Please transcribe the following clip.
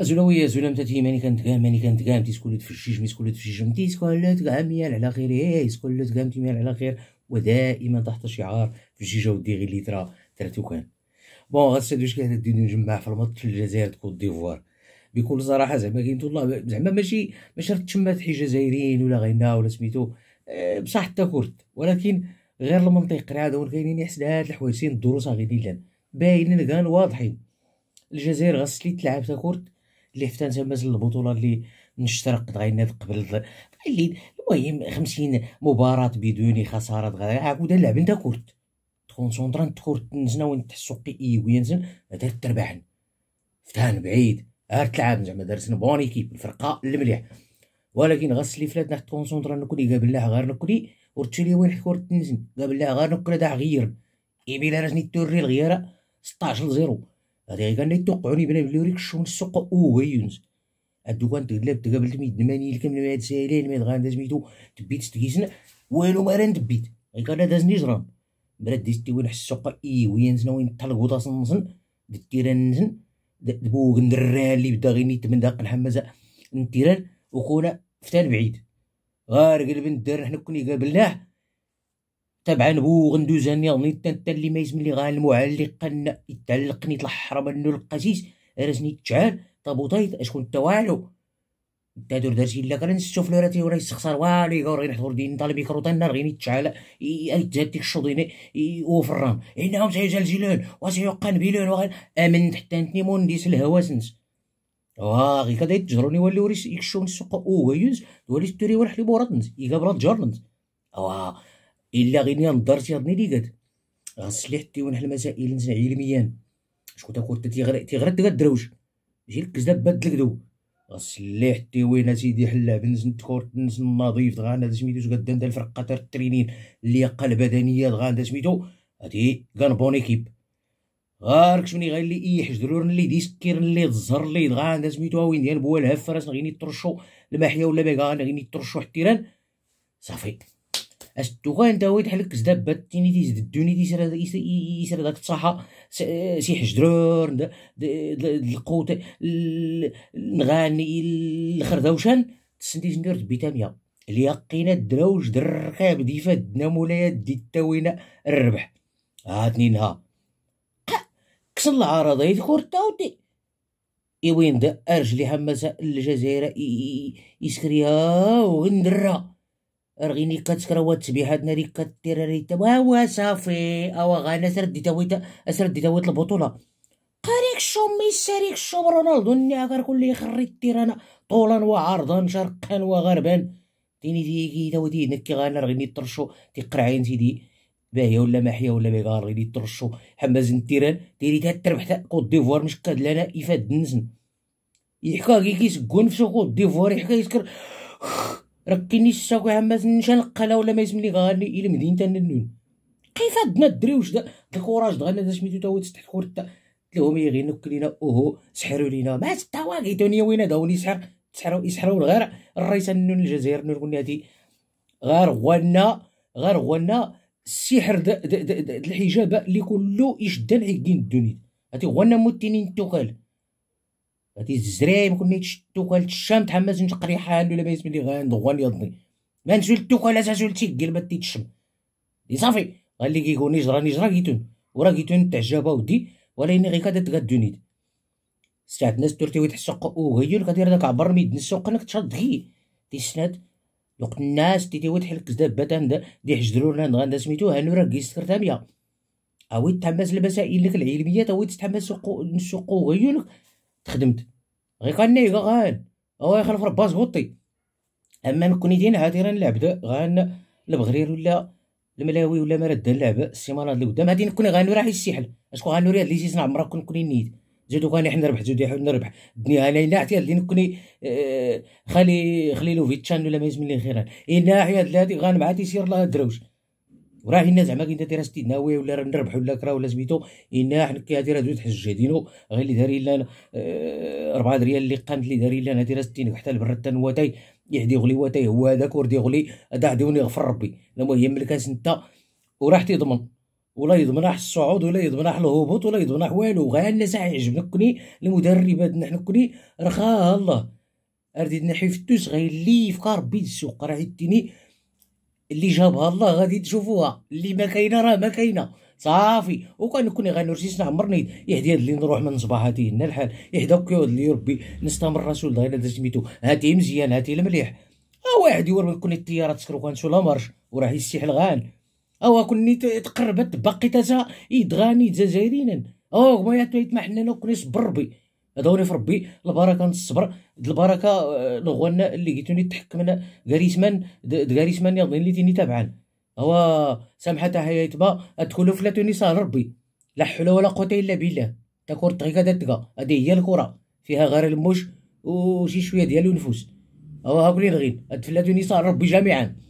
أزولا ويا زولا ماني كانت كنتقام ماني كنتقام تيسكل تفشيج في تفشيج متي سكل ميال على خير إيه سكل تقام ميال على خير ودائما تحت شعار فشيجة ودي غير ليترا تراتو كان بون غتستافد واش كنهدي نجمع في المط في الجزائر كوت ديفوار بكل صراحه زعما كاين الله زعما ماشي ماشي تشمات حي جزائريين ولا غينا ولا سميتو آه، بصح حتى كرد ولكن غير المنطق راه هادو كاينين يحسد هاد الحوايج الدروس غادي لان باينين كان واضحين الجزائر غسلي تلعب تا كرد اللي حتى انت مازال البطوله اللي نشترك غيناض قبل اللي المهم 50 مباراه بدون خساره غير عاود نلعب انت كورت تكونسونطرا تكورت نزنا وين تحسو قي وينزل نزن هذا تربحن فتان بعيد عاد تلعب زعما دارت بون ايكيب الفرقه المليح ولكن غسلي فلات نحت كونسونطرا نكوني قبل لا غير ورتشي لي وين حكور تنزن قبل لا غير نكولي دا غير ايميل راني توري الغيره 16 0 غيغان يتوقعوني بنا بلي وريك شون السوق اوغيونز أيوة. هادو كان تقلب تقابل تميد دماني كامل لما هاد سايلين ما غان سميتو تبيت تكيسن والو ما ران تبيت غيغان داز نجران براد ديستي وين حس السوق اي وينزنا وين طلقو طاس نصن دتيران نسن دبوغ ندران اللي بدا غيني تمن داق الحمازة تيران وكونا فتان بعيد غار البنت دار حنا كوني قابلناه طبعا بو غندوز انا غنيت انت اللي ما يزمن لي غنلمو على يتعلقني طلع حرام انو القزيز راسني تشعل طابو طيط اشكون تا والو تا دور درتي لا كان نشوف لو راتي وراه والو يقول غير نحضر دين طالب يكرو النار غير يتشعل يتزاد ديك الشوطينه وفي الرام انهم سيزلزلون وسيقن بيلون وغير امن حتى انتني مونديس الهواسنس وا آه، واغي كدا يتجروني ولي وريس يكشون السوق اوهيوز ولي توري ورحلي بورطنز يقابل جارنز واه الا غير نضرتي هاد نيليغات غتصلي حتى ونحل المسائل علميا شكون تاكل تيغرق تيغرق داك الدروج جي الكذاب باد كدو غسلي حتى وين سيدي حلا بنزن تكور نزن نظيف دغا عندها سميتو تقدا ندير الفرقه تاع الترينين اللياقه البدنيه دغا عندها سميتو هادي كان بون ايكيب غارك شمني غير اللي حج درور اللي ديسكير اللي الزهر اللي دغا عندها سميتو وين ديال بوالها فراس غيني ترشو المحيا ولا باكا غيني ترشو حتيران صافي استوغا انت هو يتحلك كذاب تيني تيزد دوني تيسرى يسرى داك الصحة سي حجرور القوت نغاني الخردوشان تسنتي ندير بيتاميا اليقين الدراوج در دي فادنا مولايا دي التاوينة الربح هاتني نها كسل العارضة يذكر تاوتي إوين دا أرجلي حماسة الجزائر يسكريها وغندرها رغيني كتكروا التبيحات ناري كدير ريتا واوا صافي اوا غانا سردي تاويت سردي تاويت البطوله قاريك شوم ساريك شوم رونالدو ني غير كل خريت دير طولا وعرضا شرقا وغربا ديني ديكي تاويتي نكي غانا رغيني ترشو تيقرعين سيدي باهية ولا محية ولا بيغار رغيني ترشو حماز التيران تا تربح كوت ديفوار مش كاد لنا يفاد النزن يحكا كي كيسكون في كوت ديفوار يحكا يسكر ركيني الشاكو عماس نشا نقلا ولا ما يسمني غاني الى مدينه النون كيف عندنا الدري واش الكوراج دغنا دا سميتو تستحق كور تا تلهم يغينا كلينا اوهو سحروا لينا ما تتواقي دنيا وين داوني سحر تسحروا يسحروا غير الرئيس النون الجزائر نون قلنا هادي غير غوانا غير غوانا السحر الحجاب اللي كله يشدن عيقين الدنيا هاتي غوانا موتينين توكال غادي ما كنا التوكل الشام تحمس قريحة حال ولا بايس ملي غندغوان يضني ما نزول التوكل تزول تيكل ما تيتشم لي صافي غالي كيكوني جراني نجرا كيتون ورا كيتون تعجب اودي ولكن غير كادا تغدونيت ساعات الناس تورتي ويت حسق وغيول كدير داك عبر ميد السوق انك تشد غي تيسناد وقت الناس تيتي وتحل حل كذابات دي حجدرو لنا غندا سميتو هانو راه كيس كرتاميه اوي تحمس لك العلميه اوي تتحمس السوق غيولك تخدمت غير كني غان يا يخلف رباس غطي اما عادي هادي نلعب غان البغرير ولا الملاوي ولا مرد اللعب السيمانه اللي قدام هادي نكون غانو راح يسيحل اسكو غانو ريال لي سيزنا عمرها كون كوني نيت زيدو غاني حنا نربح زيدو حنا نربح الدنيا انا الا عتي اللي نكوني آه، خلي خليلوفيتشان ولا ما يزمن لي خيران اي ناحيه هادي غان مع تيسير لا دروش وراه هنا زعما كي ستي ناوي ولا راه نربح ولا كرا ولا سميتو هنا حنا كي هادي راه زوج حج دينو غير اللي داري لنا 4 آه، ريال اللي قامت لي داري لنا ستي حتى البرد تنواتي يهدي غلي واتي هو هذاك وردي غلي هذا عدوني غفر ربي المهم الكاس انت وراح تضمن ولا راح الصعود ولا راح الهبوط ولا يضمن راح والو غير الناس عجبنا كني المدربات حنا كني رخاها الله اردينا حيفتوس غير اللي يفقى ربي السوق راه يديني اللي جابها الله غادي تشوفوها اللي ما كاينه راه ما كاينه صافي وكان كوني غنرجس عمرني نعم، يهدي اللي نروح من صباح هاتي هنا الحال يهداك اللي ربي نستمر رسول الله الا سميتو هاتي مزيان هاتي المليح ها واحد يور كوني الطياره تسكر كان شو مارش وراه يستحل الغان او كوني تقربت باقي تاتا يدغاني جزائريا او ما يتمحنا كوني صبر هذا في ربي البركه نصبر البركه الغنى آه، اللي جيتوني تحكمنا غاريسمان غاريسمان يظن اللي تيني تابعان هو سامحة حياة با ادخلوا فلاتوني صار ربي لا حول ولا قوه الا بالله تاكور تغيكا داتكا هذه هي الكره فيها غير الموش وشي شويه ديال النفوس هو هاكلين غين ادفلاتوني صار ربي جميعا